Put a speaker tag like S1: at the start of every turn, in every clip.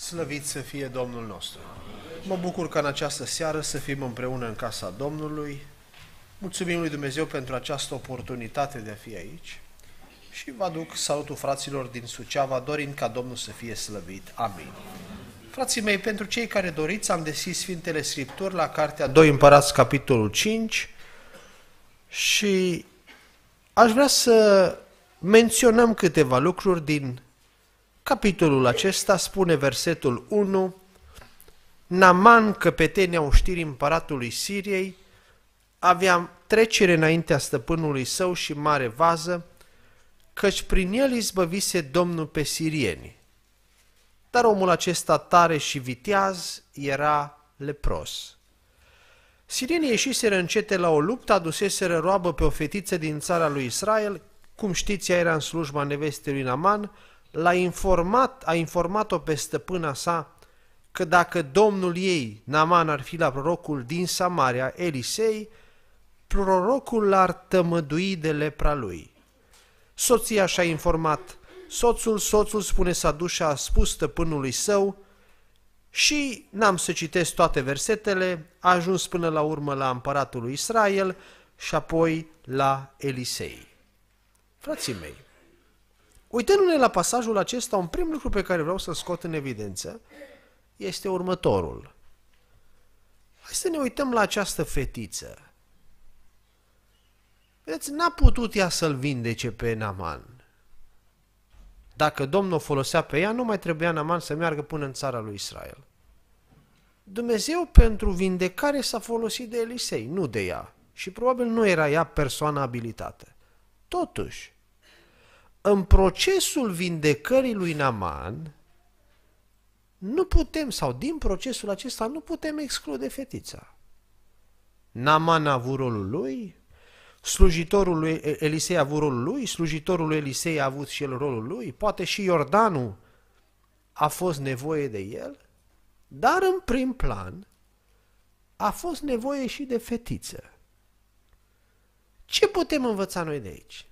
S1: Slăvit să fie Domnul nostru! Mă bucur că în această seară să fim împreună în casa Domnului. Mulțumim lui Dumnezeu pentru această oportunitate de a fi aici și vă aduc salutul fraților din Suceava, dorind ca Domnul să fie slăvit. Amin. Frații mei, pentru cei care doriți, am deschis Sfintele Scripturi la Cartea 2 Împărați, capitolul 5 și aș vrea să menționăm câteva lucruri din capitolul acesta spune versetul 1, Naman, căpetenia uștirii împăratului Siriei, avea trecere înaintea stăpânului său și mare vază, căci prin el izbăvise Domnul pe sirieni. Dar omul acesta tare și viteaz era lepros. Sirienii ieșiseră încete la o luptă, aduseseră roabă pe o fetiță din țara lui Israel, cum știți, ea era în slujba nevestei lui Naman, l-a informat, a informat-o pe stăpâna sa că dacă domnul ei, Naman, ar fi la prorocul din Samaria, Elisei, prorocul l-ar tămădui de lepra lui. Soția și-a informat, soțul, soțul spune s-a dus și a spus stăpânului său și n-am să citesc toate versetele, a ajuns până la urmă la împăratul lui Israel și apoi la Elisei. Frații mei, Uitându-ne la pasajul acesta, un prim lucru pe care vreau să-l scot în evidență este următorul. Hai să ne uităm la această fetiță. Vedeți, n-a putut ea să-l vindece pe Naman. Dacă Domnul folosea pe ea, nu mai trebuia Naman să meargă până în țara lui Israel. Dumnezeu pentru vindecare s-a folosit de Elisei, nu de ea. Și probabil nu era ea persoana abilitată. Totuși, în procesul vindecării lui Naman, nu putem, sau din procesul acesta, nu putem exclude fetița. Naman a avut rolul lui, slujitorul lui Elisei a avut rolul lui, slujitorul lui Elisei a avut și el rolul lui, poate și Iordanul a fost nevoie de el, dar în prim plan a fost nevoie și de fetiță. Ce putem învăța noi de aici?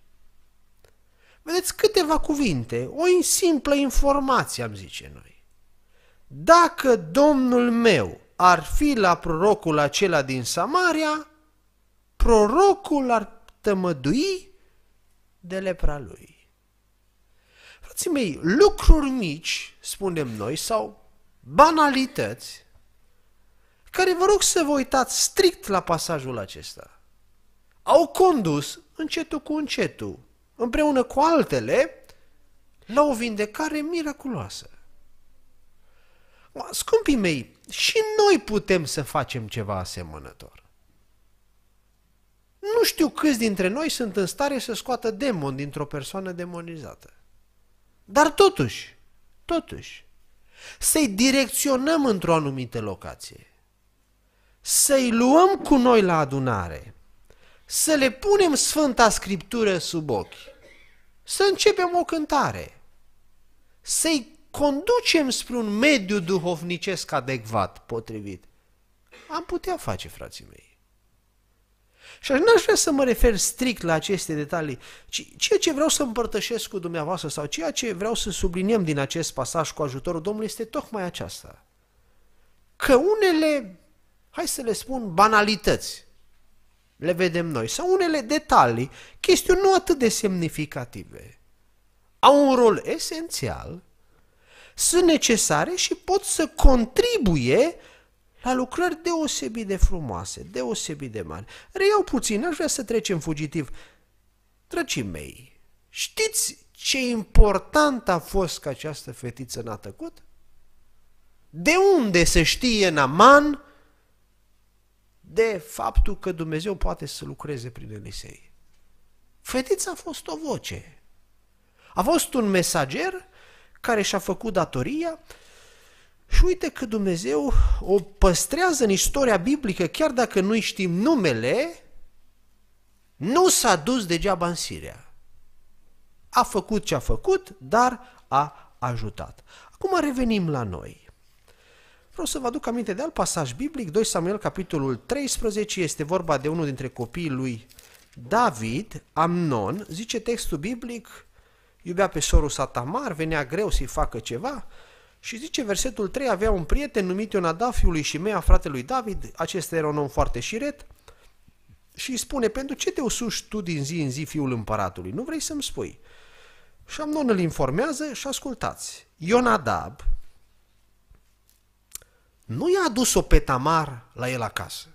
S1: Vedeți, câteva cuvinte, o simplă informație, am zice noi. Dacă domnul meu ar fi la prorocul acela din Samaria, prorocul ar tămădui de lepra lui. Frații mei, lucruri mici, spunem noi, sau banalități, care vă rog să vă uitați strict la pasajul acesta, au condus încetul cu încetul împreună cu altele, la o vindecare miraculoasă. Scumpii mei, și noi putem să facem ceva asemănător. Nu știu câți dintre noi sunt în stare să scoată demon dintr-o persoană demonizată. Dar totuși, totuși, să-i direcționăm într-o anumită locație, să-i luăm cu noi la adunare – să le punem Sfânta Scriptură sub ochi, să începem o cântare, să-i conducem spre un mediu duhovnicesc adecvat, potrivit. Am putea face, frații mei. Și aș n-aș vrea să mă refer strict la aceste detalii, ci ceea ce vreau să împărtășesc cu dumneavoastră sau ceea ce vreau să subliniem din acest pasaj cu ajutorul Domnului este tocmai aceasta. Că unele, hai să le spun, banalități, le vedem noi, sau unele detalii, chestiuni nu atât de semnificative, au un rol esențial, sunt necesare și pot să contribuie la lucrări deosebit de frumoase, deosebit de mari. Reiau puțin, aș vrea să trecem fugitiv. Dragii mei, știți ce important a fost că această fetiță n-a tăcut? De unde se știe Naman de faptul că Dumnezeu poate să lucreze prin Elisei. Fetița a fost o voce. A fost un mesager care și-a făcut datoria și uite că Dumnezeu o păstrează în istoria biblică, chiar dacă nu știm numele, nu s-a dus degeaba în Siria. A făcut ce a făcut, dar a ajutat. Acum revenim la noi. Vreau să vă aduc aminte de alt pasaj biblic, 2 Samuel, capitolul 13, este vorba de unul dintre copiii lui David, Amnon, zice textul biblic, iubea pe sorul Satamar, venea greu să-i facă ceva și zice versetul 3, avea un prieten numit Ionadab, fiul lui Shimea, fratelui David, acesta era un om foarte șiret, și îi spune, pentru ce te usuși tu din zi în zi, fiul împăratului? Nu vrei să-mi spui. Și Amnon îl informează și ascultați. Ionadab, nu i-a adus-o pe Tamar la el acasă.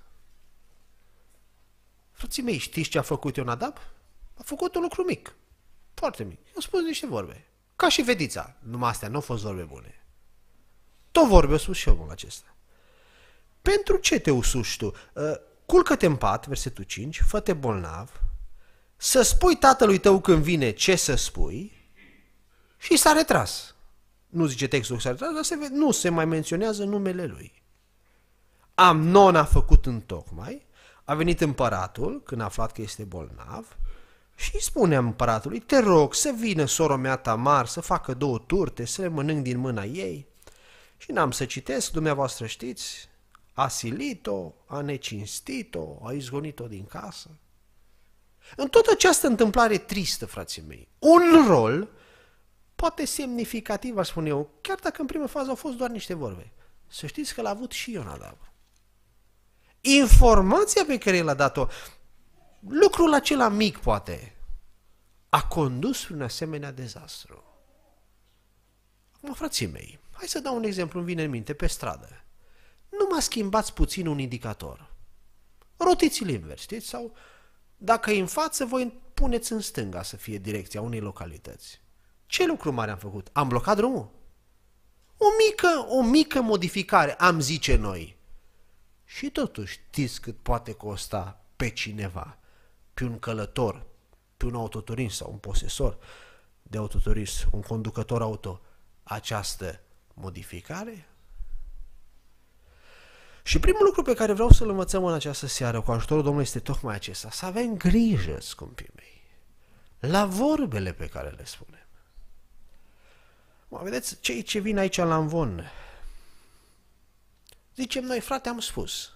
S1: Frății mei, știți ce a făcut Ionadab? A făcut un lucru mic, foarte mic. Eu spun spus niște vorbe. Ca și vedița. Numai astea nu au fost vorbe bune. Tot vorbe a spus și omul acesta. Pentru ce te usuși tu? Ă, culcă-te în pat, versetul 5, fă-te bolnav, să spui tatălui tău când vine ce să spui și s-a retras nu zice textul exaltat, dar se vede, nu se mai menționează numele lui. Amnon a făcut întocmai, a venit împăratul când a aflat că este bolnav și spune împăratului, te rog să vină sora mea Tamar să facă două turte, să le mănânc din mâna ei. Și n-am să citesc, dumneavoastră știți, a silit-o, a necinstit-o, a izgonit-o din casă. În toată această întâmplare tristă, frații mei, un rol poate semnificativ, aș spune eu, chiar dacă în prima fază au fost doar niște vorbe. Să știți că l-a avut și Ion Adabru. Informația pe care l-a dat-o, lucrul acela mic poate, a condus un asemenea dezastru. Acum, frații mei, hai să dau un exemplu, îmi vine în minte, pe stradă. Nu mă schimbați puțin un indicator. Rotiți-l invers, știți? Sau dacă e în față, voi puneți în stânga să fie direcția unei localități. Ce lucru mare am făcut? Am blocat drumul? O mică, o mică modificare, am zice noi. Și totuși știți cât poate costa pe cineva, pe un călător, pe un autoturist sau un posesor de autoturist, un conducător auto, această modificare? Și primul lucru pe care vreau să-l învățăm în această seară cu ajutorul Domnului este tocmai acesta, să avem grijă, scumpii mei, la vorbele pe care le spunem. Mă, vedeți, cei ce vin aici la învon, zicem noi, frate, am spus.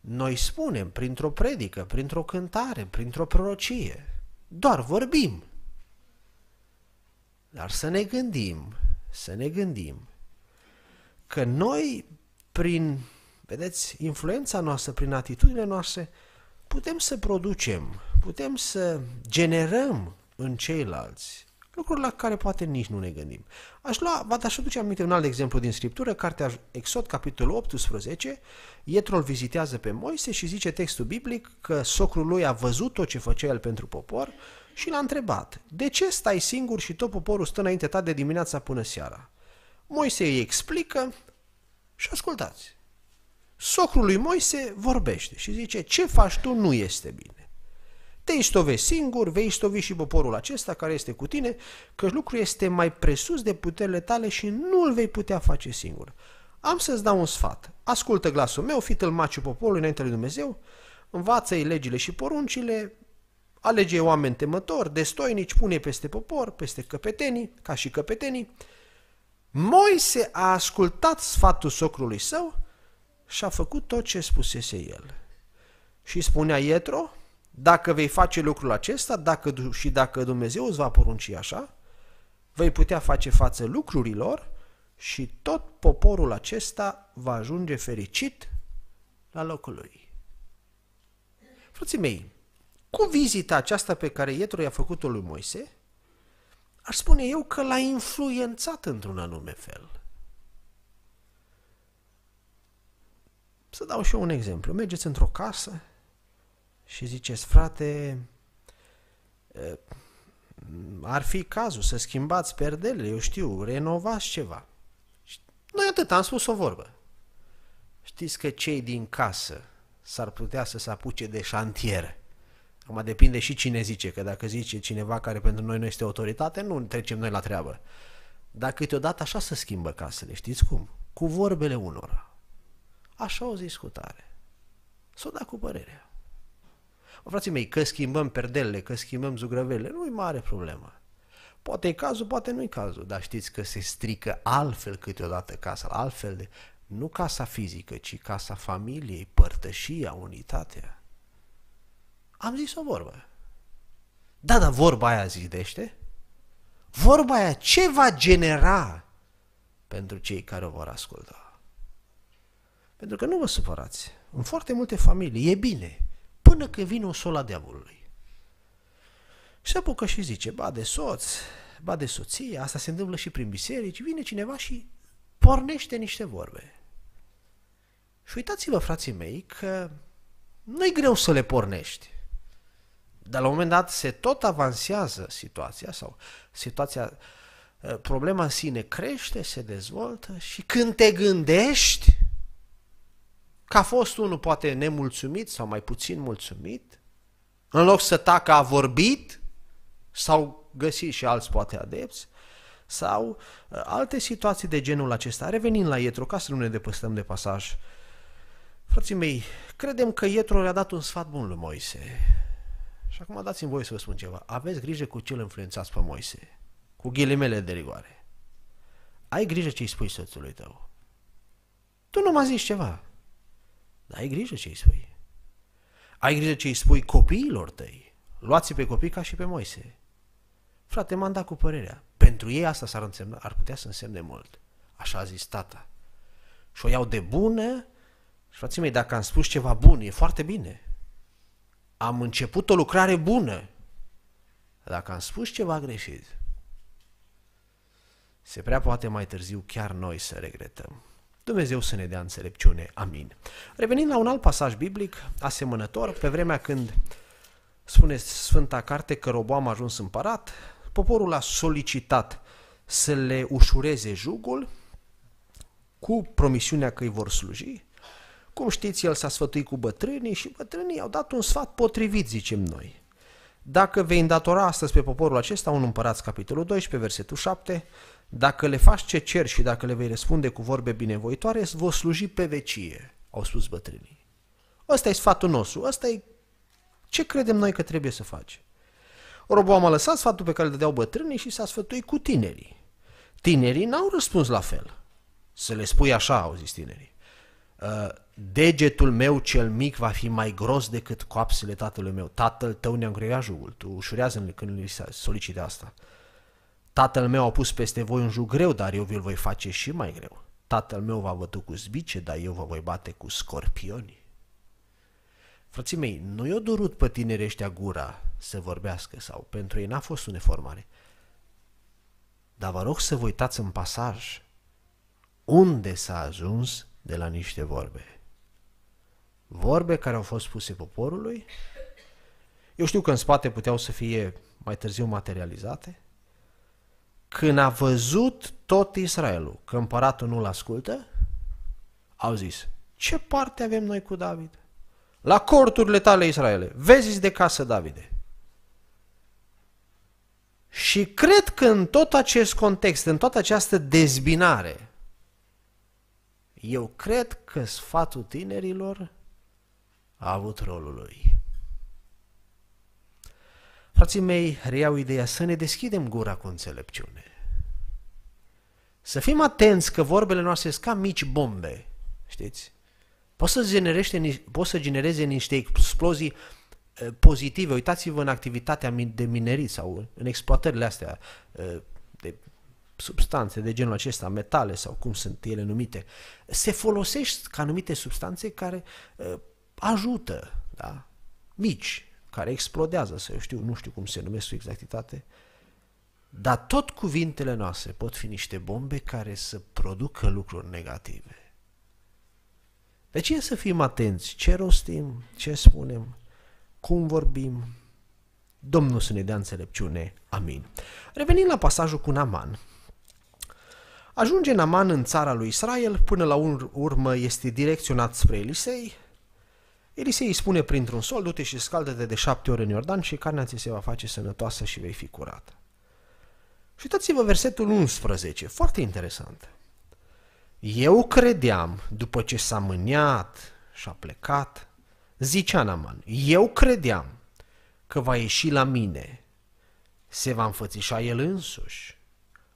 S1: Noi spunem printr-o predică, printr-o cântare, printr-o prorocie. Doar vorbim. Dar să ne gândim, să ne gândim că noi, prin, vedeți, influența noastră, prin atitudinile noastre, putem să producem, putem să generăm în ceilalți lucruri la care poate nici nu ne gândim. Aș lua, vă aș aduce aminte un alt exemplu din Scriptură, cartea Exod, capitolul 18, Ietrol vizitează pe Moise și zice textul biblic că socrul lui a văzut tot ce făcea el pentru popor și l-a întrebat, de ce stai singur și tot poporul stă înainte ta de dimineața până seara? Moise îi explică și ascultați. Socrul lui Moise vorbește și zice, ce faci tu nu este bine te istovești singur, vei istovi și poporul acesta care este cu tine, că lucrul este mai presus de puterile tale și nu îl vei putea face singur. Am să-ți dau un sfat. Ascultă glasul meu, fi tâlmaciu poporului înainte lui Dumnezeu, învață-i legile și poruncile, alege oameni temători, destoinici, pune peste popor, peste căpetenii, ca și căpetenii. Moise a ascultat sfatul socrului său și a făcut tot ce spusese el. Și spunea Ietro, dacă vei face lucrul acesta dacă, și dacă Dumnezeu îți va porunci așa, vei putea face față lucrurilor și tot poporul acesta va ajunge fericit la locul lui. Frații mei, cu vizita aceasta pe care Ietro i-a făcut-o lui Moise, aș spune eu că l-a influențat într-un anume fel. Să dau și eu un exemplu. Mergeți într-o casă, și ziceți, frate, ar fi cazul să schimbați perdelele, eu știu, renovați ceva. Și noi atât am spus o vorbă. Știți că cei din casă s-ar putea să se apuce de șantier. Acum depinde și cine zice, că dacă zice cineva care pentru noi nu este autoritate, nu trecem noi la treabă. Dar câteodată așa se schimbă casele, știți cum? Cu vorbele unora. Așa o discutare. s o da cu părerea frații mei, că schimbăm perdelele, că schimbăm zugrăvele, nu e mare problemă. Poate e cazul, poate nu e cazul, dar știți că se strică altfel câteodată casa, altfel de, nu casa fizică, ci casa familiei, părtășia, unitatea. Am zis o vorbă. Da, dar vorba aia zidește? Vorba aia ce va genera pentru cei care o vor asculta? Pentru că nu vă supărați. În foarte multe familii e bine până când vine un sol a diavolului. Și apucă și zice, ba de soț, ba de soție, asta se întâmplă și prin biserici, vine cineva și pornește niște vorbe. Și uitați-vă, frații mei, că nu-i greu să le pornești. Dar la un moment dat se tot avansează situația sau situația, eh, problema în sine crește, se dezvoltă și când te gândești, Că a fost unul poate nemulțumit sau mai puțin mulțumit, în loc să tacă a vorbit, sau găsi și alți poate adepți, sau uh, alte situații de genul acesta. Revenind la Ietro, ca să nu ne depăstăm de pasaj, frații mei, credem că Ietro le-a dat un sfat bun lui Moise. Și acum dați-mi voi să vă spun ceva. Aveți grijă cu cel influențați pe Moise. Cu ghilimele de rigoare. Ai grijă ce îi spui soțului tău. Tu nu mă zici ceva. Dar ai grijă ce îi spui. Ai grijă ce îi spui copiilor tăi. Luați-i pe copii ca și pe Moise. Frate, m-am dat cu părerea. Pentru ei asta s-ar, însemna, ar putea să însemne mult. Așa a zis tata. Și o iau de bună și frații mei, dacă am spus ceva bun, e foarte bine. Am început o lucrare bună. Dacă am spus ceva greșit, se prea poate mai târziu chiar noi să regretăm. Dumnezeu să ne dea înțelepciune. Amin. Revenind la un alt pasaj biblic asemănător, pe vremea când spune Sfânta Carte că Roboam a ajuns împărat, poporul a solicitat să le ușureze jugul cu promisiunea că îi vor sluji. Cum știți, el s-a sfătuit cu bătrânii și bătrânii au dat un sfat potrivit, zicem noi. Dacă vei îndatora astăzi pe poporul acesta, un împărați, capitolul 12, versetul 7, dacă le faci ce cer și dacă le vei răspunde cu vorbe binevoitoare, îți vor sluji pe vecie, au spus bătrânii. Ăsta e sfatul nostru, ăsta e ce credem noi că trebuie să faci. Roboam a lăsat sfatul pe care îl dădeau bătrânii și s-a sfătuit cu tinerii. Tinerii n-au răspuns la fel. Să le spui așa, au zis tinerii. Ă, degetul meu cel mic va fi mai gros decât coapsele tatălui meu. Tatăl tău ne-a îngreuiat jugul. Tu ușurează când îi solicite asta. Tatăl meu a pus peste voi un jug greu, dar eu vi-l voi face și mai greu. Tatăl meu va bătu cu zbice, dar eu vă voi bate cu scorpioni. Frății mei, nu i a durut pe tineri gura să vorbească sau pentru ei n-a fost mare. Dar vă rog să vă uitați în pasaj unde s-a ajuns de la niște vorbe. Vorbe care au fost puse poporului. Eu știu că în spate puteau să fie mai târziu materializate, când a văzut tot Israelul că împăratul nu-l ascultă, au zis, ce parte avem noi cu David? La corturile tale, Israele, vezi de casă, Davide. Și cred că în tot acest context, în toată această dezbinare, eu cred că sfatul tinerilor a avut rolul lui. Frații mei, reiau ideea să ne deschidem gura cu înțelepciune. Să fim atenți că vorbele noastre sunt ca mici bombe, știți? Poți să, generește, poți să genereze niște explozii eh, pozitive. Uitați-vă în activitatea de minerit sau în exploatările astea eh, de substanțe de genul acesta, metale sau cum sunt ele numite. Se folosește ca anumite substanțe care eh, ajută, da? mici, care explodează, să eu știu, nu știu cum se numesc cu exactitate, uh, dar tot cuvintele noastre pot fi niște bombe care să producă lucruri negative. Deci e să fim atenți ce rostim, ce spunem, cum vorbim. Domnul să ne dea înțelepciune. Amin. Revenind la pasajul cu Naman, Ajunge Naman în țara lui Israel, până la urmă este direcționat spre Elisei. Elisei îi spune printr-un sol, du-te și scaldă-te de șapte ori în Iordan și carnea ți se va face sănătoasă și vei fi curat. Și uitați-vă versetul 11, foarte interesant. Eu credeam, după ce s-a mâniat și a plecat, zicea Naman, eu credeam că va ieși la mine, se va înfățișa el însuși,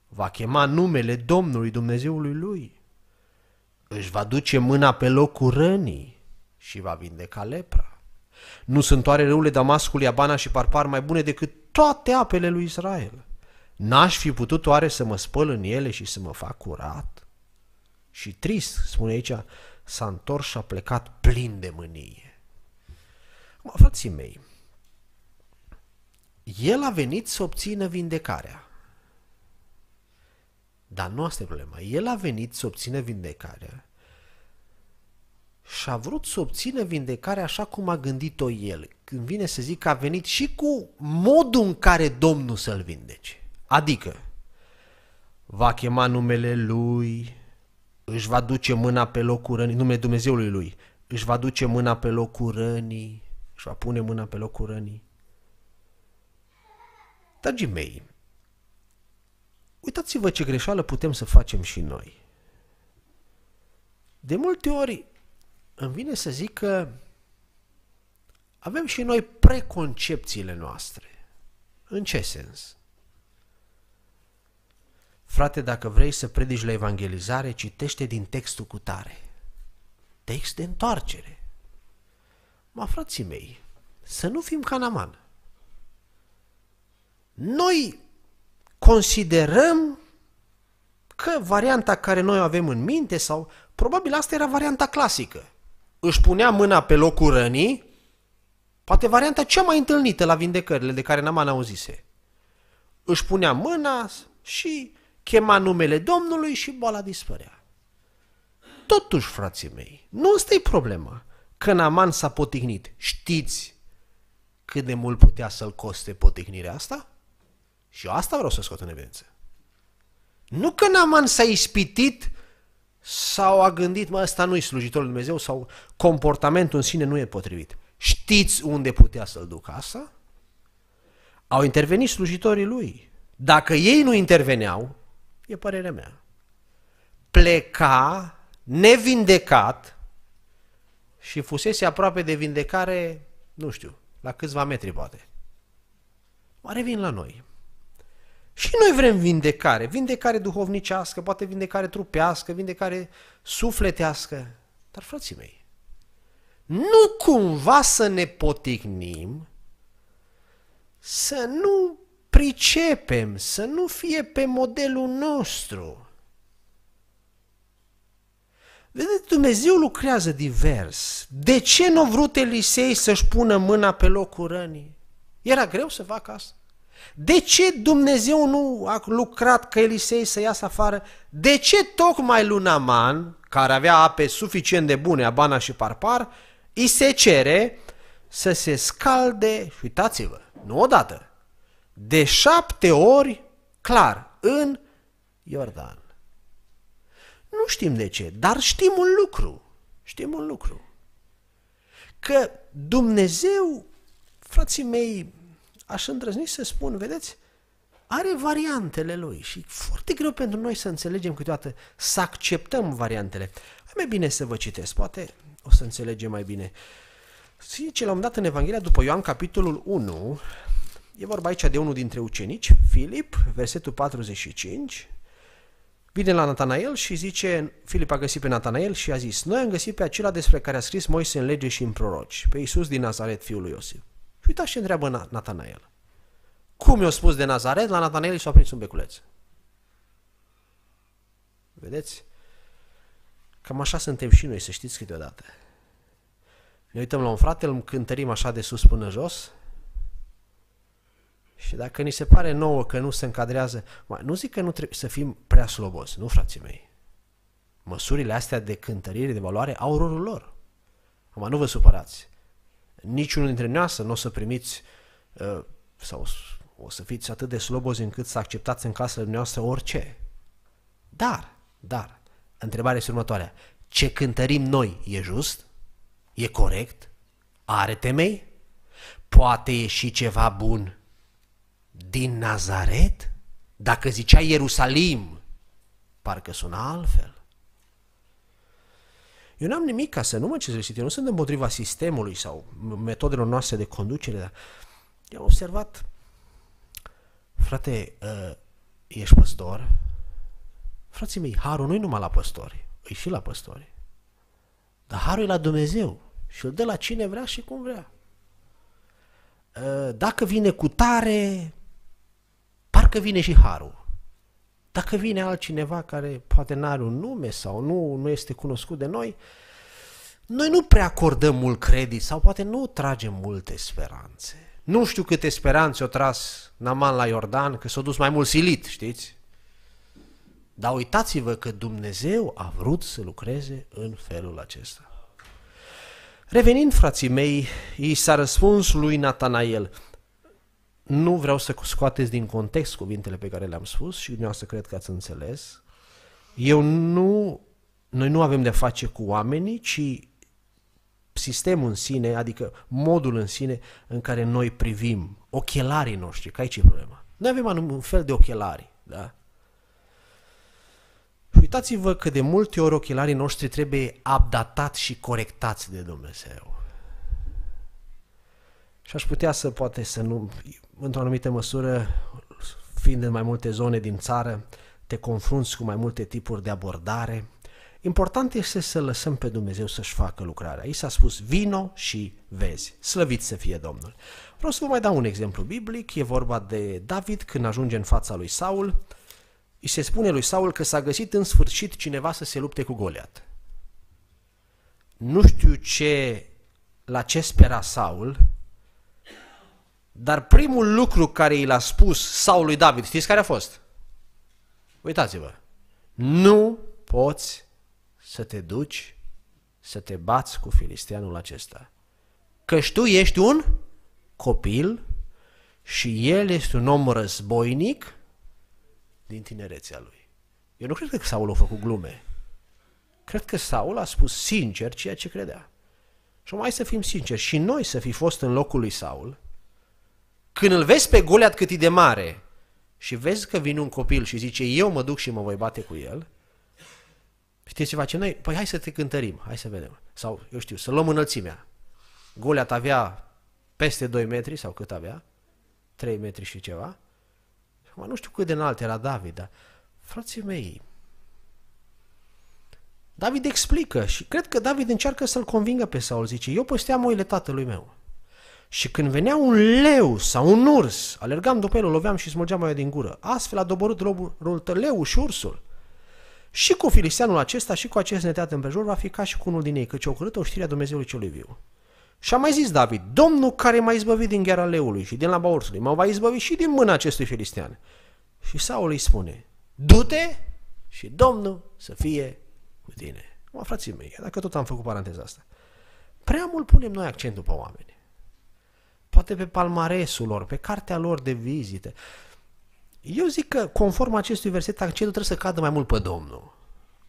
S1: va chema numele Domnului Dumnezeului lui, își va duce mâna pe locul rănii și va vindeca lepra. Nu sunt oare râurile Damascului, Abana și Parpar mai bune decât toate apele lui Israel? N-aș fi putut oare să mă spăl în ele și să mă fac curat? Și trist, spune aici, s-a întors și a plecat plin de mânie. Mă, frații mei, el a venit să obțină vindecarea. Dar nu asta e problema. El a venit să obțină vindecarea și a vrut să obțină vindecarea așa cum a gândit-o el. Când vine să zic că a venit și cu modul în care Domnul să-l vindece. Adică, va chema numele lui, își va duce mâna pe locul rănii, numele Dumnezeului lui, își va duce mâna pe locul rănii, își va pune mâna pe locul rănii. Dragii mei, uitați-vă ce greșeală putem să facem și noi. De multe ori îmi vine să zic că avem și noi preconcepțiile noastre. În ce sens? Frate, dacă vrei să predici la evangelizare, citește din textul cu tare. Text de întoarcere. Ma, frații mei, să nu fim ca Naman. Noi considerăm că varianta care noi o avem în minte sau probabil asta era varianta clasică. Își punea mâna pe locul rănii, poate varianta cea mai întâlnită la vindecările de care Naman auzise. Își punea mâna și chema numele Domnului și boala dispărea. Totuși, frații mei, nu asta e problema, că Naman s-a potignit, Știți cât de mult putea să-l coste potignirea asta? Și eu asta vreau să scot în evidență. Nu că Naman s-a ispitit sau a gândit, mă, ăsta nu-i slujitorul lui Dumnezeu sau comportamentul în sine nu e potrivit. Știți unde putea să-l ducă asta? Au intervenit slujitorii lui. Dacă ei nu interveneau, E părerea mea. Pleca nevindecat și fusese aproape de vindecare, nu știu, la câțiva metri poate. Mă revin la noi. Și noi vrem vindecare, vindecare duhovnicească, poate vindecare trupească, vindecare sufletească. Dar, frații mei, nu cumva să ne poticnim să nu pricepem să nu fie pe modelul nostru. Vedeți, Dumnezeu lucrează divers. De ce nu a vrut Elisei să-și pună mâna pe locul rănii? Era greu să facă asta. De ce Dumnezeu nu a lucrat că Elisei să iasă afară? De ce tocmai Lunaman, care avea ape suficient de bune, Abana și Parpar, îi se cere să se scalde, și uitați-vă, nu odată, de șapte ori clar în Iordan. Nu știm de ce, dar știm un lucru. Știm un lucru. Că Dumnezeu, frații mei, aș îndrăzni să spun, vedeți, are variantele lui și foarte greu pentru noi să înțelegem câteodată, să acceptăm variantele. Hai mai bine să vă citesc, poate o să înțelegem mai bine. Zice la un dat în Evanghelia după Ioan, capitolul 1, E vorba aici de unul dintre ucenici, Filip, versetul 45. Vine la Natanael și zice, Filip a găsit pe Natanael și a zis, noi am găsit pe acela despre care a scris Moise în lege și în proroci, pe Iisus din Nazaret, fiul lui Iosif. Și uitați ce întreabă Natanael. Cum i-a spus de Nazaret, la Natanael i s-a prins un beculeț. Vedeți? Cam așa suntem și noi, să știți câteodată. Ne uităm la un frate, îl cântărim așa de sus până jos, și dacă ni se pare nouă că nu se încadrează, mai, nu zic că nu trebuie să fim prea slobozi, nu, frații mei. Măsurile astea de cântărire, de valoare, au rolul lor. Acum, nu vă supărați. Niciunul dintre noastre nu o să primiți uh, sau o să fiți atât de slobozi încât să acceptați în casă noastră orice. Dar, dar, întrebarea este următoarea. Ce cântărim noi e just? E corect? Are temei? Poate ieși ceva bun din Nazaret? Dacă zicea Ierusalim, parcă sună altfel. Eu n-am nimic ca să nu mă cezăsit, eu nu sunt împotriva sistemului sau metodelor noastre de conducere, dar am observat, frate, uh, ești păstor? Frații mei, harul nu-i numai la păstori, îi și la păstori. Dar harul e la Dumnezeu și îl dă la cine vrea și cum vrea. Uh, dacă vine cu tare, dacă vine și harul, dacă vine altcineva care poate nu are un nume sau nu, nu este cunoscut de noi, noi nu prea acordăm mult credit sau poate nu tragem multe speranțe. Nu știu câte speranțe o tras Naman la Iordan, că s-a dus mai mult silit, știți? Dar uitați-vă că Dumnezeu a vrut să lucreze în felul acesta. Revenind, frații mei, i s-a răspuns lui Natanael – nu vreau să scoateți din context cuvintele pe care le-am spus și dumneavoastră cred că ați înțeles. Eu nu, noi nu avem de a face cu oamenii, ci sistemul în sine, adică modul în sine în care noi privim ochelarii noștri, că aici e problema. Noi avem un fel de ochelari, da? uitați-vă că de multe ori ochelarii noștri trebuie updatați și corectați de Dumnezeu și aș putea să poate să nu, într-o anumită măsură, fiind în mai multe zone din țară, te confrunți cu mai multe tipuri de abordare. Important este să lăsăm pe Dumnezeu să-și facă lucrarea. I s-a spus vino și vezi, slăvit să fie Domnul. Vreau să vă mai dau un exemplu biblic, e vorba de David când ajunge în fața lui Saul, îi se spune lui Saul că s-a găsit în sfârșit cineva să se lupte cu Goliat. Nu știu ce, la ce spera Saul, dar primul lucru care i l-a spus sau lui David, știți care a fost? Uitați-vă. Nu poți să te duci să te bați cu filisteanul acesta. Că tu ești un copil și el este un om războinic din tinerețea lui. Eu nu cred că Saul a făcut glume. Cred că Saul a spus sincer ceea ce credea. Și mai să fim sinceri, și noi să fi fost în locul lui Saul, când îl vezi pe Goliat cât e de mare și vezi că vine un copil și zice eu mă duc și mă voi bate cu el, știi ce facem noi? Păi hai să te cântărim, hai să vedem. Sau, eu știu, să luăm înălțimea. Goliat avea peste 2 metri sau cât avea, 3 metri și ceva. Mă, nu știu cât de înalt era David, dar frații mei, David explică și cred că David încearcă să-l convingă pe Saul, zice, eu păsteam oile tatălui meu. Și când venea un leu sau un urs, alergam după el, o loveam și smulgeam aia din gură. Astfel a doborât robul leu și ursul. Și cu filisteanul acesta și cu acest neteat împrejur va fi ca și cu unul din ei, căci o curâtă știrea Dumnezeului celui viu. Și a mai zis David, Domnul care m-a izbăvit din gheara leului și din laba ursului, mă va izbăvi și din mâna acestui filistean. Și Saul îi spune, du-te și Domnul să fie cu tine. Mă, frații mei, dacă tot am făcut paranteza asta. Prea mult punem noi accentul pe oameni poate pe palmaresul lor, pe cartea lor de vizite. Eu zic că, conform acestui verset, accentul trebuie să cadă mai mult pe Domnul.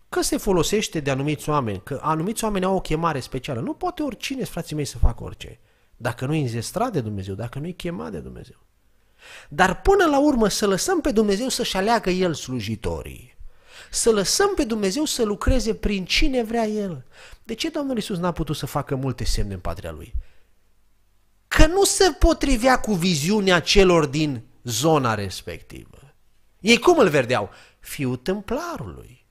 S1: Că se folosește de anumiți oameni, că anumiți oameni au o chemare specială. Nu poate oricine, frații mei, să facă orice. Dacă nu-i înzestrat de Dumnezeu, dacă nu-i chemat de Dumnezeu. Dar până la urmă să lăsăm pe Dumnezeu să-și aleagă El slujitorii. Să lăsăm pe Dumnezeu să lucreze prin cine vrea El. De ce Domnul Isus n-a putut să facă multe semne în patria Lui? că nu se potrivea cu viziunea celor din zona respectivă. Ei cum îl verdeau? Fiul templarului.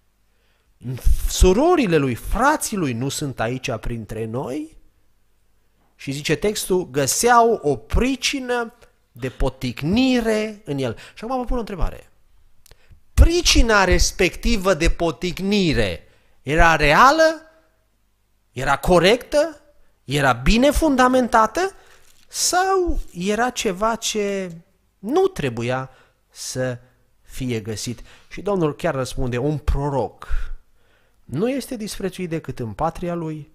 S1: Surorile lui, frații lui nu sunt aici printre noi? Și zice textul, găseau o pricină de poticnire în el. Și acum vă pun o întrebare. Pricina respectivă de poticnire era reală? Era corectă? Era bine fundamentată? sau era ceva ce nu trebuia să fie găsit. Și Domnul chiar răspunde, un proroc nu este disprețuit decât în patria lui,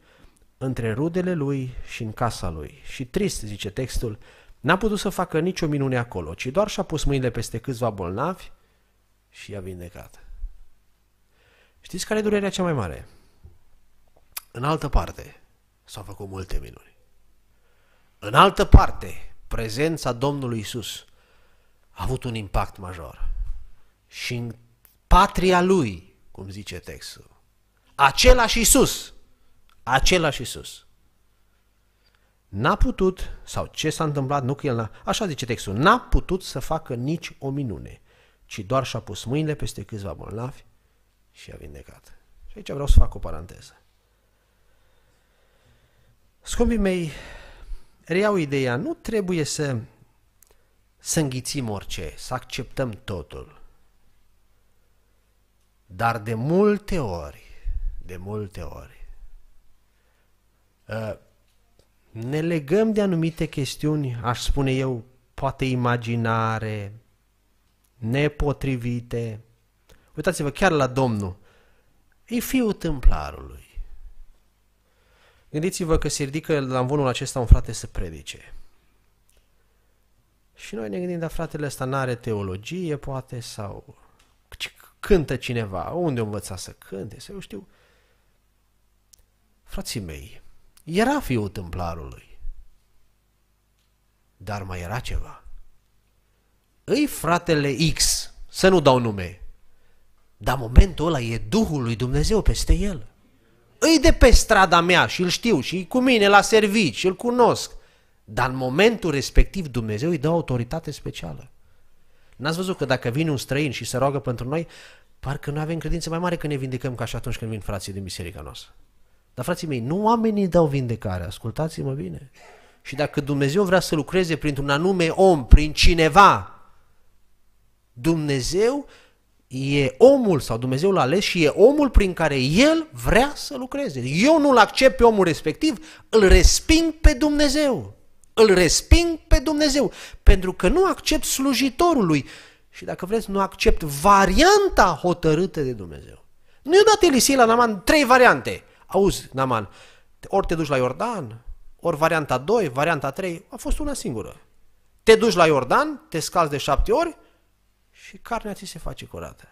S1: între rudele lui și în casa lui. Și trist, zice textul, n-a putut să facă nicio minune acolo, ci doar și-a pus mâinile peste câțiva bolnavi și i-a vindecat. Știți care e durerea cea mai mare? În altă parte s-au făcut multe minuni. În altă parte, prezența Domnului Isus a avut un impact major. Și în patria lui, cum zice textul, același Isus, același Isus, n-a putut, sau ce s-a întâmplat, nu că el n-a, așa zice textul, n-a putut să facă nici o minune, ci doar și-a pus mâinile peste câțiva bolnavi și a vindecat. Și aici vreau să fac o paranteză. Scumpii mei, reiau ideea, nu trebuie să, să înghițim orice, să acceptăm totul. Dar de multe ori, de multe ori, uh, ne legăm de anumite chestiuni, aș spune eu, poate imaginare, nepotrivite. Uitați-vă chiar la Domnul. E fiul templarului. Gândiți-vă că se ridică la învonul acesta un frate să predice. Și noi ne gândim, dar fratele ăsta nu are teologie, poate, sau cântă cineva, unde o învăța să cânte, să eu știu. Frații mei, era fiul templarului, dar mai era ceva. Îi fratele X, să nu dau nume, dar momentul ăla e Duhul lui Dumnezeu peste el îi de pe strada mea și îl știu și cu mine la servici și îl cunosc. Dar în momentul respectiv Dumnezeu îi dă autoritate specială. N-ați văzut că dacă vine un străin și se roagă pentru noi, parcă noi avem credință mai mare că ne vindecăm ca și atunci când vin frații din biserica noastră. Dar frații mei, nu oamenii dau vindecare, ascultați-mă bine. Și dacă Dumnezeu vrea să lucreze printr-un anume om, prin cineva, Dumnezeu e omul sau Dumnezeu l-a ales și e omul prin care el vrea să lucreze. Eu nu-l accept pe omul respectiv, îl resping pe Dumnezeu. Îl resping pe Dumnezeu, pentru că nu accept slujitorul lui și dacă vreți, nu accept varianta hotărâtă de Dumnezeu. Nu i-a dat Elisei la Naman trei variante. Auzi, Naman, ori te duci la Iordan, ori varianta 2, varianta 3, a fost una singură. Te duci la Iordan, te scalzi de șapte ori, și carnea ți se face curată.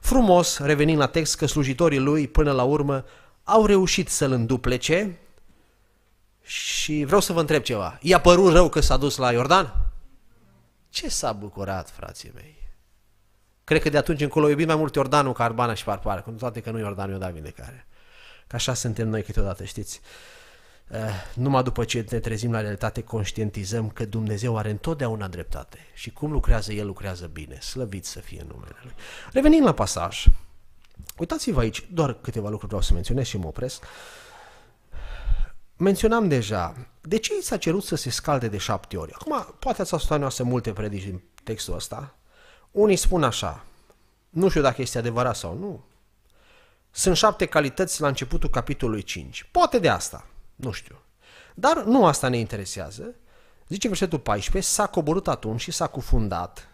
S1: Frumos, revenind la text, că slujitorii lui, până la urmă, au reușit să-l înduplece și vreau să vă întreb ceva. I-a părut rău că s-a dus la Iordan? Ce s-a bucurat, frații mei? Cred că de atunci încolo iubim mai mult Iordanul ca Arbana și Parpara, cu toate că nu Iordanul i-a dat vindecare. Că așa suntem noi câteodată, știți? Eh, numai după ce ne trezim la realitate conștientizăm că Dumnezeu are întotdeauna dreptate și cum lucrează El, lucrează bine. Slăvit să fie numele Lui. Revenind la pasaj, uitați-vă aici, doar câteva lucruri vreau să menționez și mă opresc. Menționam deja, de ce i s-a cerut să se scalde de șapte ori? Acum, poate ați asustat noastră multe predici din textul ăsta. Unii spun așa, nu știu dacă este adevărat sau nu, sunt șapte calități la începutul capitolului 5. Poate de asta. Nu știu. Dar nu asta ne interesează. Zice versetul 14, s-a coborât atunci și s-a cufundat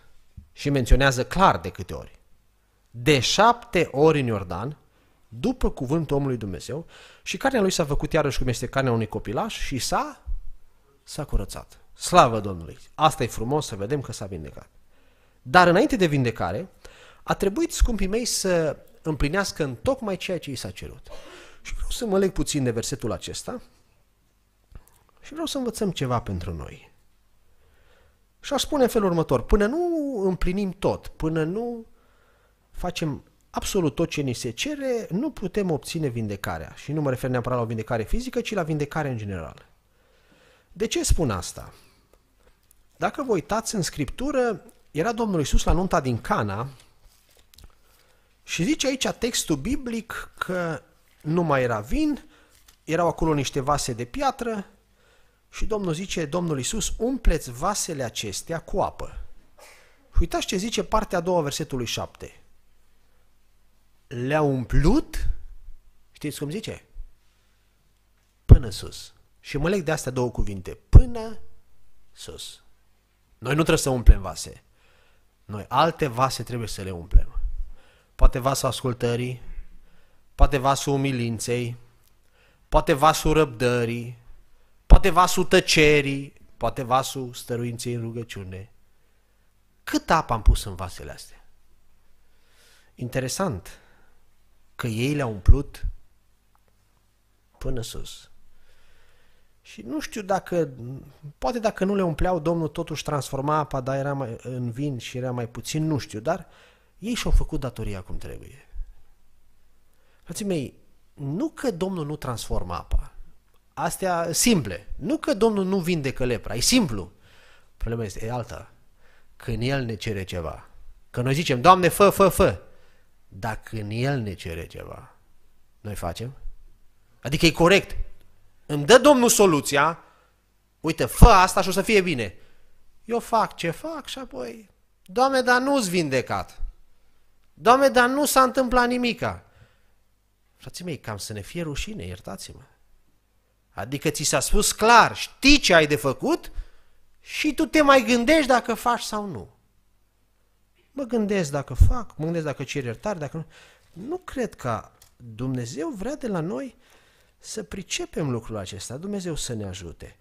S1: și menționează clar de câte ori. De șapte ori în Iordan, după cuvântul omului Dumnezeu, și carnea lui s-a făcut iarăși cum este carnea unui copilaș și s-a s-a curățat. Slavă Domnului! Asta e frumos să vedem că s-a vindecat. Dar înainte de vindecare, a trebuit, scumpii mei, să împlinească în tocmai ceea ce i s-a cerut. Și vreau să mă leg puțin de versetul acesta și vreau să învățăm ceva pentru noi. Și aș spune în felul următor, până nu împlinim tot, până nu facem absolut tot ce ni se cere, nu putem obține vindecarea. Și nu mă refer neapărat la o vindecare fizică, ci la vindecare în general. De ce spun asta? Dacă vă uitați în Scriptură, era Domnul Isus la nunta din Cana și zice aici textul biblic că nu mai era vin, erau acolo niște vase de piatră și Domnul zice, Domnul Iisus, umpleți vasele acestea cu apă. Uitați ce zice partea a doua versetului 7. Le-a umplut, știți cum zice? Până sus. Și mă leg de astea două cuvinte. Până sus. Noi nu trebuie să umplem vase. Noi alte vase trebuie să le umplem. Poate vasul ascultării, poate vasul umilinței, poate vasul răbdării, poate vasul tăcerii, poate vasul stăruinței în rugăciune. Cât apă am pus în vasele astea? Interesant că ei le-au umplut până sus. Și nu știu dacă, poate dacă nu le umpleau, Domnul totuși transforma apa, dar era mai, în vin și era mai puțin, nu știu, dar ei și-au făcut datoria cum trebuie. Frații mei, nu că Domnul nu transformă apa. Astea simple. Nu că Domnul nu vindecă lepra, e simplu. Problema este e alta. Când El ne cere ceva, că noi zicem, Doamne, fă, fă, fă, dar când El ne cere ceva, noi facem? Adică e corect. Îmi dă Domnul soluția, uite, fă asta și o să fie bine. Eu fac ce fac și apoi, Doamne, dar nu-ți vindecat. Doamne, dar nu s-a întâmplat nimica. Frații mei, cam să ne fie rușine, iertați-mă. Adică ți s-a spus clar, știi ce ai de făcut și tu te mai gândești dacă faci sau nu. Mă gândesc dacă fac, mă gândesc dacă cer iertare, dacă nu. Nu cred că Dumnezeu vrea de la noi să pricepem lucrul acesta, Dumnezeu să ne ajute.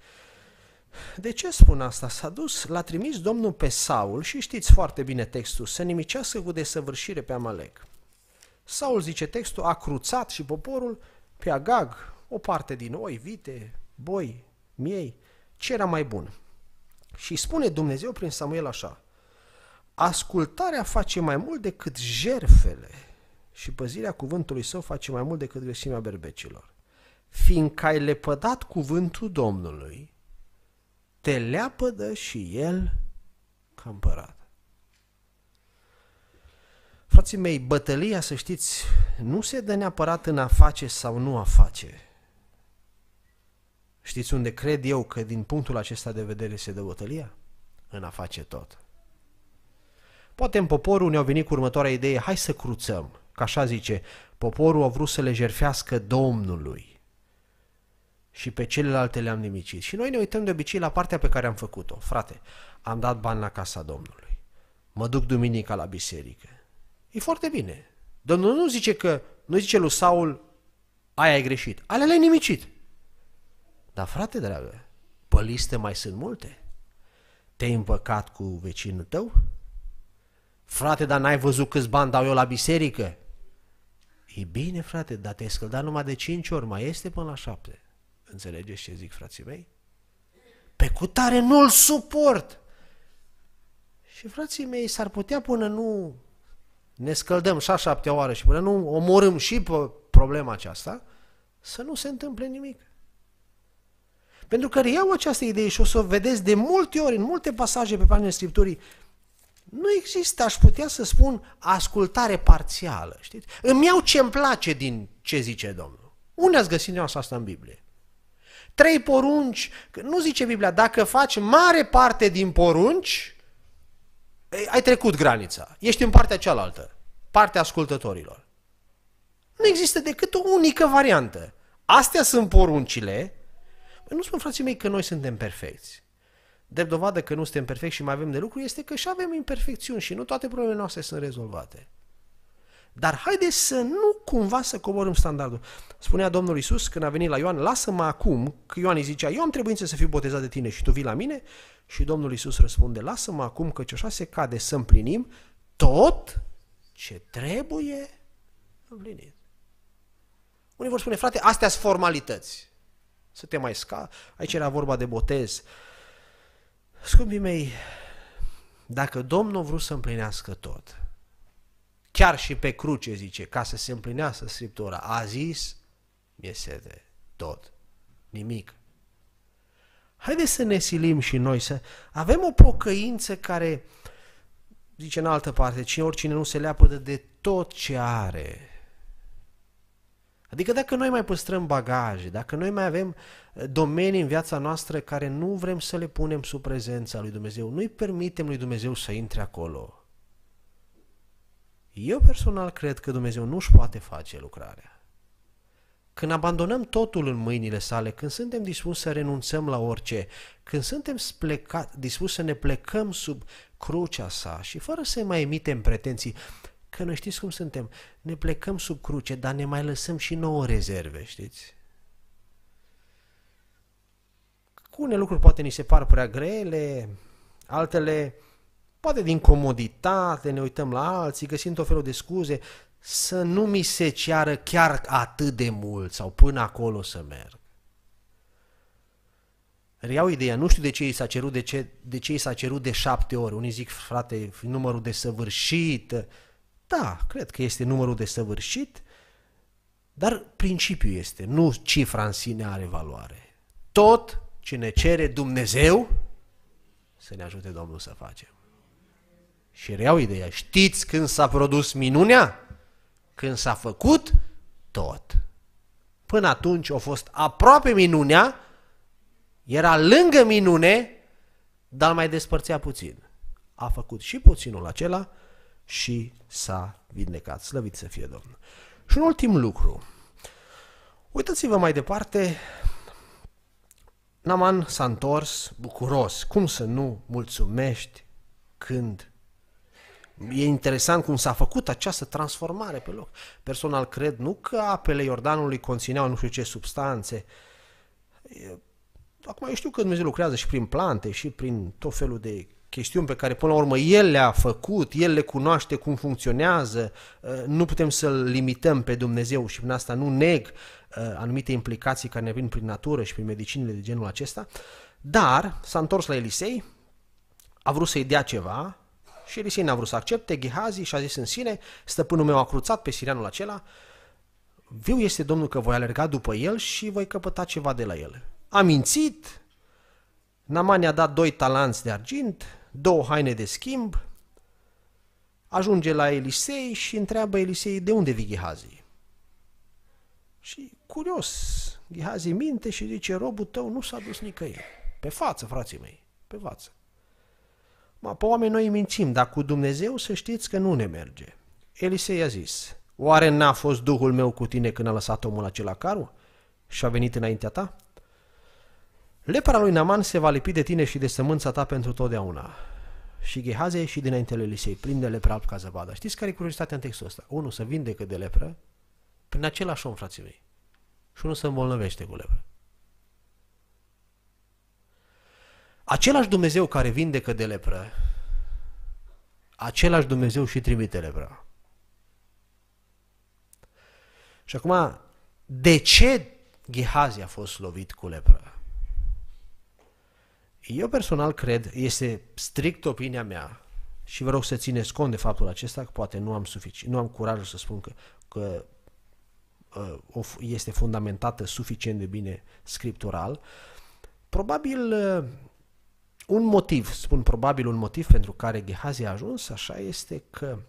S1: De ce spun asta? S-a dus, l-a trimis Domnul pe Saul și știți foarte bine textul, să nimicească cu desăvârșire pe Amalek. Saul, zice textul, a cruțat și poporul pe Agag o parte din oi, vite, boi, miei, ce era mai bun. Și spune Dumnezeu prin Samuel așa, ascultarea face mai mult decât jerfele și păzirea cuvântului său face mai mult decât găsimea berbecilor. Fiindcă ai lepădat cuvântul Domnului, te leapădă și el ca împărat. Frații mei, bătălia, să știți, nu se dă neapărat în a face sau nu a face. Știți unde cred eu că din punctul acesta de vedere se dă bătălia? În a face tot. Poate în poporul ne-au venit cu următoarea idee, hai să cruțăm. Că așa zice, poporul a vrut să le jerfească Domnului. Și pe celelalte le-am nimicit. Și noi ne uităm de obicei la partea pe care am făcut-o. Frate, am dat bani la casa Domnului. Mă duc duminica la biserică E foarte bine. Domnul nu zice că, nu zice lui Saul, aia ai greșit. Alea le-ai nimicit. Dar frate dragă, pe liste mai sunt multe. Te-ai împăcat cu vecinul tău? Frate, dar n-ai văzut câți bani dau eu la biserică? E bine, frate, dar te-ai scăldat numai de cinci ori, mai este până la șapte. Înțelegeți ce zic, frații mei? Pe cutare nu-l suport! Și frații mei, s-ar putea până nu ne scăldăm și așa șaptea oară și până nu omorâm și pe problema aceasta, să nu se întâmple nimic. Pentru că reiau această idee și o să o vedeți de multe ori, în multe pasaje pe planul Scripturii, nu există, aș putea să spun, ascultare parțială. Știți? Îmi iau ce îmi place din ce zice Domnul. Unde ați găsit neoasa asta în Biblie? Trei porunci, nu zice Biblia, dacă faci mare parte din porunci, ai trecut granița, ești în partea cealaltă, partea ascultătorilor. Nu există decât o unică variantă. Astea sunt poruncile. Păi nu spun, frații mei, că noi suntem perfecți. De dovadă că nu suntem perfecți și mai avem de lucru este că și avem imperfecțiuni și nu toate problemele noastre sunt rezolvate. Dar haideți să nu cumva să coborâm standardul. Spunea Domnul Isus când a venit la Ioan, lasă-mă acum, că Ioan îi zicea, eu am trebuință să fiu botezat de tine și tu vii la mine? Și Domnul Isus răspunde, lasă-mă acum, căci așa se cade să împlinim tot ce trebuie împlinit. Unii vor spune, frate, astea sunt formalități. Să te mai sca. Aici era vorba de botez. Scumpii mei, dacă Domnul vrut să împlinească tot, Chiar și pe cruce, zice, ca să se împlinească Scriptura, a zis, mi de tot, nimic. Haideți să ne silim și noi, să avem o pocăință care, zice în altă parte, cine oricine nu se leapă de tot ce are, Adică dacă noi mai păstrăm bagaje, dacă noi mai avem eh, domenii în viața noastră care nu vrem să le punem sub prezența lui Dumnezeu, nu-i permitem lui Dumnezeu să intre acolo. Eu personal cred că Dumnezeu nu își poate face lucrarea. Când abandonăm totul în mâinile sale, când suntem dispuși să renunțăm la orice, când suntem dispuși să ne plecăm sub crucea sa și fără să mai emitem pretenții, că noi știți cum suntem, ne plecăm sub cruce, dar ne mai lăsăm și nouă rezerve, știți? Cu unele lucruri poate ni se par prea grele, altele poate din comoditate, ne uităm la alții, găsim tot felul de scuze, să nu mi se ceară chiar atât de mult sau până acolo să merg. Reiau ideea, nu știu de ce i s-a cerut de, ce, de, ce i s-a cerut de șapte ori. Unii zic, frate, numărul de săvârșit. Da, cred că este numărul de săvârșit, dar principiul este, nu cifra în sine are valoare. Tot ce ne cere Dumnezeu, să ne ajute Domnul să facem. Și reau ideea. Știți când s-a produs minunea? Când s-a făcut tot. Până atunci a fost aproape minunea, era lângă minune, dar mai despărțea puțin. A făcut și puținul acela și s-a vindecat. Slăvit să fie Domnul. Și un ultim lucru. Uitați-vă mai departe, Naman s-a întors bucuros. Cum să nu mulțumești când E interesant cum s-a făcut această transformare pe loc. Personal cred nu că apele Iordanului conțineau nu știu ce substanțe. Acum eu știu că Dumnezeu lucrează și prin plante și prin tot felul de chestiuni pe care până la urmă El le-a făcut, El le cunoaște cum funcționează, nu putem să-L limităm pe Dumnezeu și prin asta nu neg anumite implicații care ne vin prin natură și prin medicinile de genul acesta, dar s-a întors la Elisei, a vrut să-i dea ceva, și Elisei n-a vrut să accepte, Gehazi și-a zis în sine, stăpânul meu a cruțat pe sirianul acela, viu este Domnul că voi alerga după el și voi căpăta ceva de la el. A mințit, Naman i-a dat doi talanți de argint, două haine de schimb, ajunge la Elisei și întreabă Elisei de unde vii Gehazi. Și curios, Gehazi minte și zice, robul tău nu s-a dus nicăieri. Pe față, frații mei, pe față. Ma, pe oameni noi mințim, dar cu Dumnezeu să știți că nu ne merge. Elisei a zis, oare n-a fost Duhul meu cu tine când a lăsat omul acela carul și a venit înaintea ta? Lepra lui Naman se va lipi de tine și de sămânța ta pentru totdeauna. Și Gehaze și lui Elisei, plin de lepră alb ca zăpadă. Știți care e curiozitatea în textul ăsta? Unul se vindecă de lepră prin același om, frații mei. Și unul se îmbolnăvește cu lepră. Același Dumnezeu care vindecă de lepră, același Dumnezeu și trimite lepra. Și acum, de ce Gehazi a fost lovit cu lepră? Eu personal cred, este strict opinia mea și vă rog să țineți cont de faptul acesta, că poate nu am suficient, nu am curajul să spun că, că ă, este fundamentată suficient de bine scriptural. Probabil ă, un motiv, spun probabil un motiv pentru care Gehazi a ajuns așa este că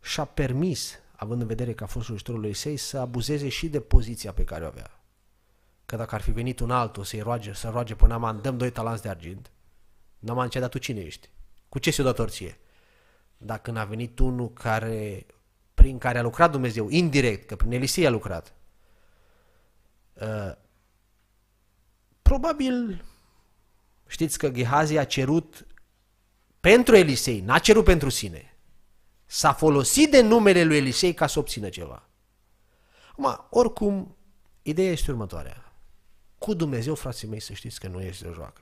S1: și-a permis, având în vedere că a fost slujitorul lui Isai, să abuzeze și de poziția pe care o avea. Că dacă ar fi venit un altul să-i roage, să roage până am dăm doi talanți de argint, n ce dar tu cine ești? Cu ce se o datorție? Dacă n-a venit unul care, prin care a lucrat Dumnezeu, indirect, că prin Elisei a lucrat, uh, probabil Știți că Gehazi a cerut pentru Elisei, n-a cerut pentru sine. S-a folosit de numele lui Elisei ca să obțină ceva. Acum, oricum, ideea este următoarea. Cu Dumnezeu, frații mei, să știți că nu este o joacă.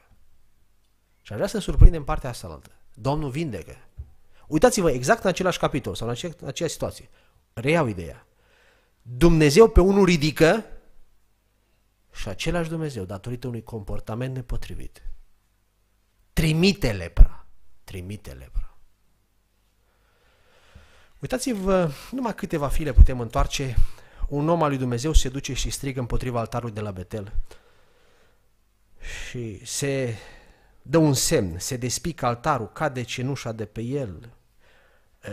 S1: Și aș vrea să surprindem partea asta altă. Domnul vindecă. Uitați-vă exact în același capitol sau în aceeași situație. Reiau ideea. Dumnezeu pe unul ridică și același Dumnezeu, datorită unui comportament nepotrivit, trimite lepra, trimite lepra. Uitați-vă, numai câteva file putem întoarce, un om al lui Dumnezeu se duce și strigă împotriva altarului de la Betel și se dă un semn, se despică altarul, cade cenușa de pe el.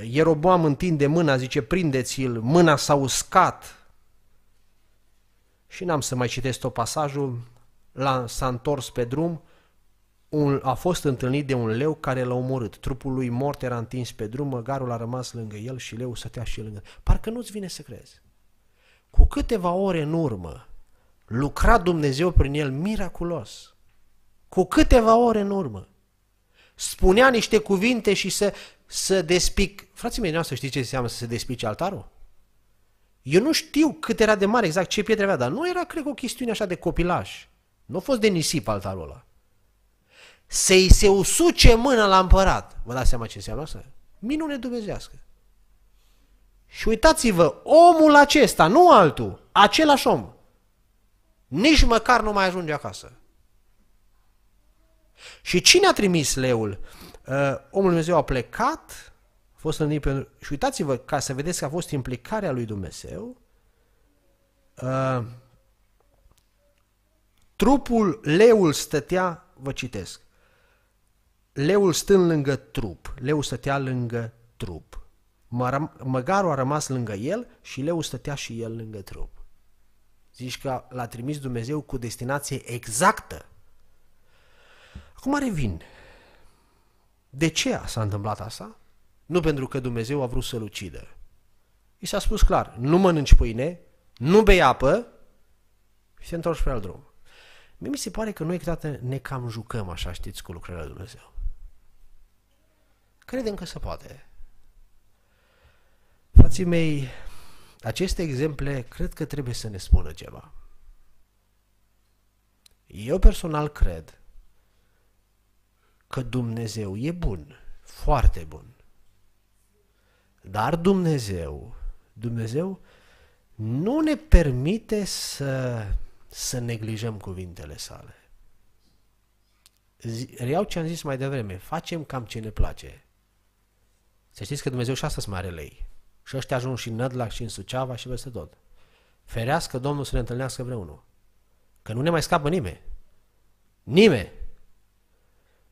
S1: Ieroboam întinde mâna, zice, prindeți-l, mâna s-a uscat. Și n-am să mai citesc tot pasajul, s-a întors pe drum, un, a fost întâlnit de un leu care l-a omorât. Trupul lui mort era întins pe drum, măgarul a rămas lângă el și leu stătea și lângă. Parcă nu-ți vine să crezi. Cu câteva ore în urmă, lucra Dumnezeu prin el miraculos. Cu câteva ore în urmă. Spunea niște cuvinte și să, să despic. Frații mei, să știți ce înseamnă să se despice altarul? Eu nu știu cât era de mare exact ce pietre avea, dar nu era, cred, o chestiune așa de copilaș. Nu a fost de nisip altarul ăla să-i se usuce mâna la împărat. Vă dați seama ce înseamnă asta? Minune dumnezească. Și uitați-vă, omul acesta, nu altul, același om, nici măcar nu mai ajunge acasă. Și cine a trimis leul? Uh, omul Dumnezeu a plecat, a fost în pentru... Și uitați-vă, ca să vedeți că a fost implicarea lui Dumnezeu, uh, trupul, leul stătea, vă citesc, leul stând lângă trup, leul stătea lângă trup. Măgarul a rămas lângă el și leul stătea și el lângă trup. Zici că l-a trimis Dumnezeu cu destinație exactă. Acum revin. De ce s-a întâmplat asta? Nu pentru că Dumnezeu a vrut să-l ucidă. I s-a spus clar, nu mănânci pâine, nu bei apă și te întorci pe alt drum. Mie mi se pare că noi câteodată ne cam jucăm așa, știți, cu lucrările Dumnezeu. Credem că se poate. Frații mei, aceste exemple cred că trebuie să ne spună ceva. Eu personal cred că Dumnezeu e bun, foarte bun. Dar Dumnezeu, Dumnezeu nu ne permite să, să neglijăm cuvintele sale. Reiau ce am zis mai devreme, facem cam ce ne place. Să știți că Dumnezeu și asta sunt are lei. Și ăștia ajung și în Nădlac și în Suceava și peste tot. Ferească Domnul să ne întâlnească vreunul. Că nu ne mai scapă nimeni. Nimeni.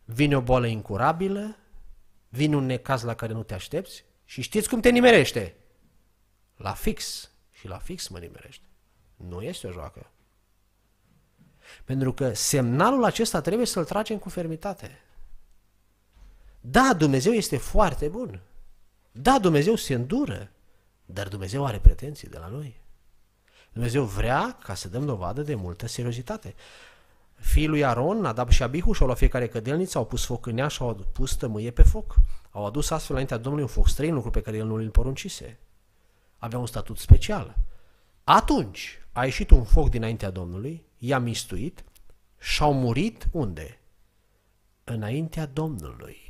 S1: Vine o boală incurabilă, vine un necaz la care nu te aștepți și știți cum te nimerește. La fix. Și la fix mă nimerește. Nu este o joacă. Pentru că semnalul acesta trebuie să-l tragem cu fermitate. Da, Dumnezeu este foarte bun. Da, Dumnezeu se îndură, dar Dumnezeu are pretenții de la noi. Dumnezeu vrea ca să dăm dovadă de multă seriozitate. Fiii lui Aron, Nadab și Abihu și-au luat fiecare cădelniță, au pus foc în ea și au pus tămâie pe foc. Au adus astfel înaintea Domnului un foc străin, lucru pe care el nu l-l poruncise. Avea un statut special. Atunci a ieșit un foc dinaintea Domnului, i-a mistuit și au murit unde? Înaintea Domnului.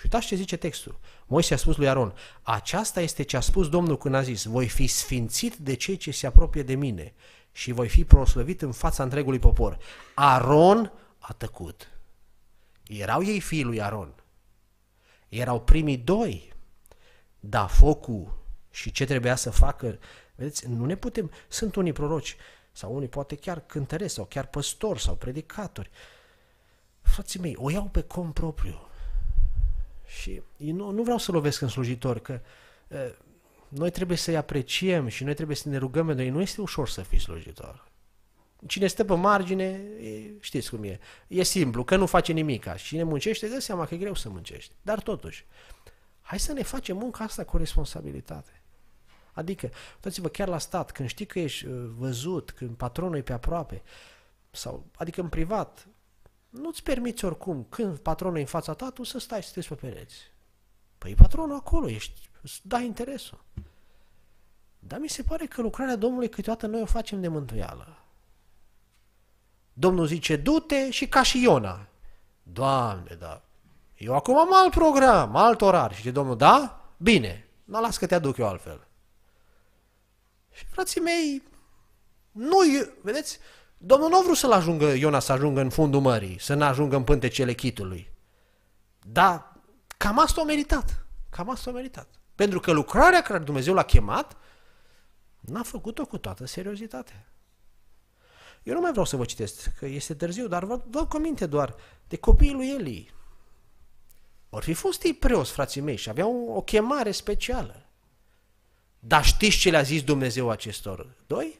S1: Și uitați ce zice textul. Moise a spus lui Aron, aceasta este ce a spus Domnul când a zis, voi fi sfințit de cei ce se apropie de mine și voi fi proslăvit în fața întregului popor. Aron a tăcut. Erau ei fiii lui Aron. Erau primii doi. Da, focul și ce trebuia să facă, vedeți, nu ne putem, sunt unii proroci sau unii poate chiar cântăreți sau chiar păstori sau predicatori. Frații mei, o iau pe cont propriu și nu, nu vreau să lovesc în slujitor că uh, noi trebuie să-i apreciem și noi trebuie să ne rugăm pentru ei. Nu este ușor să fii slujitor. Cine stă pe margine, știți cum e. E simplu, că nu face și Cine muncește, dă seama că e greu să muncești. Dar totuși, hai să ne facem munca asta cu responsabilitate. Adică, uitați-vă, chiar la stat, când știi că ești văzut, când patronul e pe aproape, sau, adică în privat, nu-ți permiți oricum, când patronul e în fața ta, tu să stai să te supereți. Păi patronul acolo, ești, îți dai interesul. Dar mi se pare că lucrarea Domnului câteodată noi o facem de mântuială. Domnul zice, du-te și ca și Iona. Doamne, da. Eu acum am alt program, alt orar. Și Domnul, da? Bine, nu las că te aduc eu altfel. Și frații mei, nu, vedeți, Domnul nu a vrut să-l ajungă, Iona să ajungă în fundul mării, să nu ajungă în pântecele chitului. Dar cam asta a meritat. Cam asta a meritat. Pentru că lucrarea care Dumnezeu l-a chemat, n-a făcut-o cu toată seriozitatea. Eu nu mai vreau să vă citesc, că este târziu, dar vă dau cominte doar de copiii lui Eli. Or fi fost ei preoți, frații mei, și aveau o chemare specială. Dar știți ce le-a zis Dumnezeu acestor doi?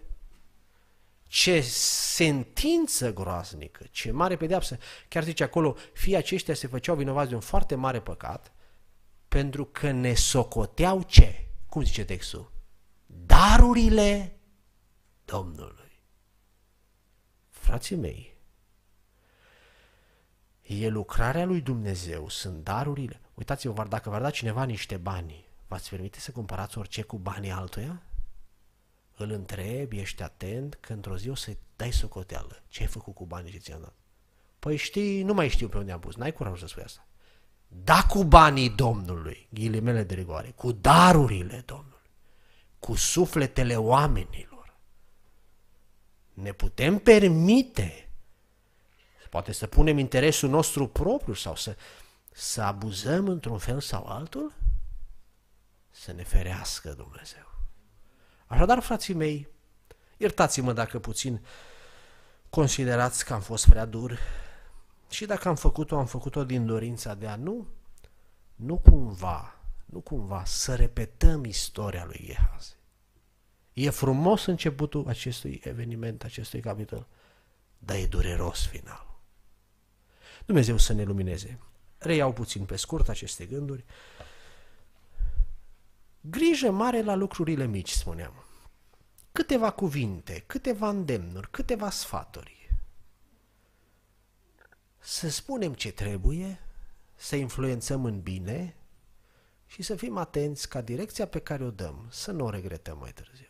S1: ce sentință groaznică, ce mare pedeapsă. Chiar zice acolo, fii aceștia se făceau vinovați de un foarte mare păcat, pentru că ne socoteau ce? Cum zice textul? Darurile Domnului. Frații mei, e lucrarea lui Dumnezeu, sunt darurile. Uitați-vă, dacă v-ar da cineva niște bani, v-ați permite să cumpărați orice cu banii altuia? îl întrebi, ești atent, că într-o zi o să dai socoteală. Ce ai făcut cu banii ce ți-am dat? Păi știi, nu mai știu pe unde am pus, n-ai curaj să spui asta. Da cu banii Domnului, ghilimele de rigoare, cu darurile Domnului, cu sufletele oamenilor. Ne putem permite, poate să punem interesul nostru propriu sau să, să abuzăm într-un fel sau altul? Să ne ferească Dumnezeu. Așadar, frații mei, iertați-mă dacă puțin considerați că am fost prea dur și dacă am făcut-o, am făcut-o din dorința de a nu, nu cumva, nu cumva să repetăm istoria lui Gehazi. E frumos începutul acestui eveniment, acestui capitol, dar e dureros final. Dumnezeu să ne lumineze. Reiau puțin pe scurt aceste gânduri. Grijă mare la lucrurile mici, spuneam. Câteva cuvinte, câteva îndemnuri, câteva sfaturi. Să spunem ce trebuie, să influențăm în bine și să fim atenți ca direcția pe care o dăm să nu o regretăm mai târziu.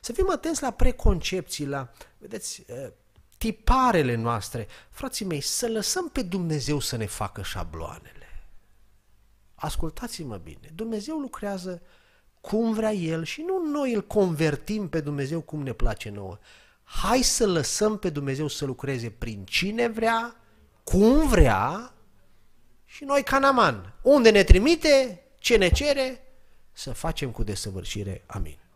S1: Să fim atenți la preconcepții, la, vedeți, eh, tiparele noastre. Frații mei, să lăsăm pe Dumnezeu să ne facă șabloanele. Ascultați-mă bine, Dumnezeu lucrează cum vrea El și nu noi îl convertim pe Dumnezeu cum ne place nouă. Hai să lăsăm pe Dumnezeu să lucreze prin cine vrea, cum vrea și noi canaman. Unde ne trimite, ce ne cere, să facem cu desăvârșire. Amin.